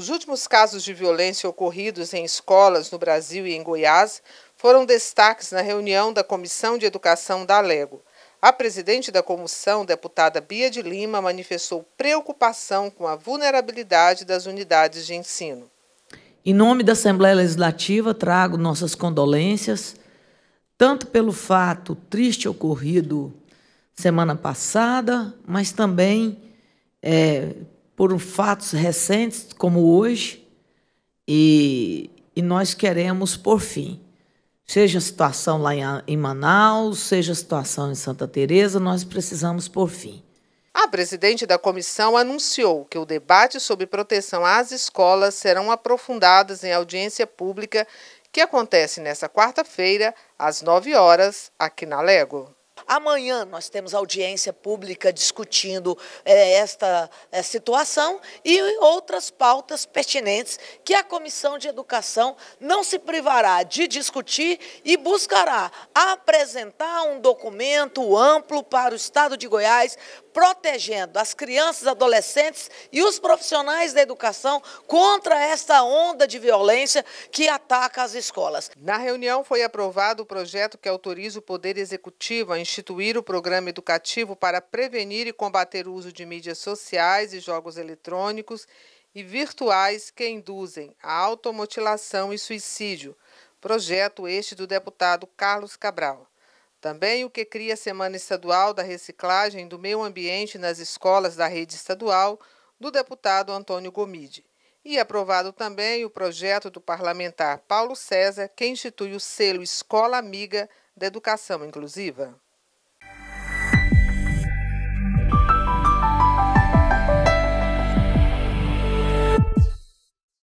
Os últimos casos de violência ocorridos em escolas no Brasil e em Goiás foram destaques na reunião da Comissão de Educação da Lego. A presidente da comissão, deputada Bia de Lima, manifestou preocupação com a vulnerabilidade das unidades de ensino. Em nome da Assembleia Legislativa, trago nossas condolências, tanto pelo fato triste ocorrido semana passada, mas também é, por fatos recentes como hoje, e, e nós queremos por fim. Seja a situação lá em, em Manaus, seja a situação em Santa Teresa, nós precisamos por fim. A presidente da comissão anunciou que o debate sobre proteção às escolas serão aprofundadas em audiência pública que acontece nesta quarta-feira, às 9 horas, aqui na Lego. Amanhã nós temos audiência pública discutindo é, esta é, situação e outras pautas pertinentes que a Comissão de Educação não se privará de discutir e buscará apresentar um documento amplo para o Estado de Goiás protegendo as crianças, adolescentes e os profissionais da educação contra esta onda de violência que ataca as escolas. Na reunião foi aprovado o projeto que autoriza o Poder Executivo a instituir o programa educativo para prevenir e combater o uso de mídias sociais e jogos eletrônicos e virtuais que induzem a automutilação e suicídio. Projeto este do deputado Carlos Cabral. Também o que cria a Semana Estadual da Reciclagem do Meio Ambiente nas escolas da rede estadual, do deputado Antônio Gomide. E aprovado também o projeto do parlamentar Paulo César, que institui o selo Escola Amiga da Educação Inclusiva.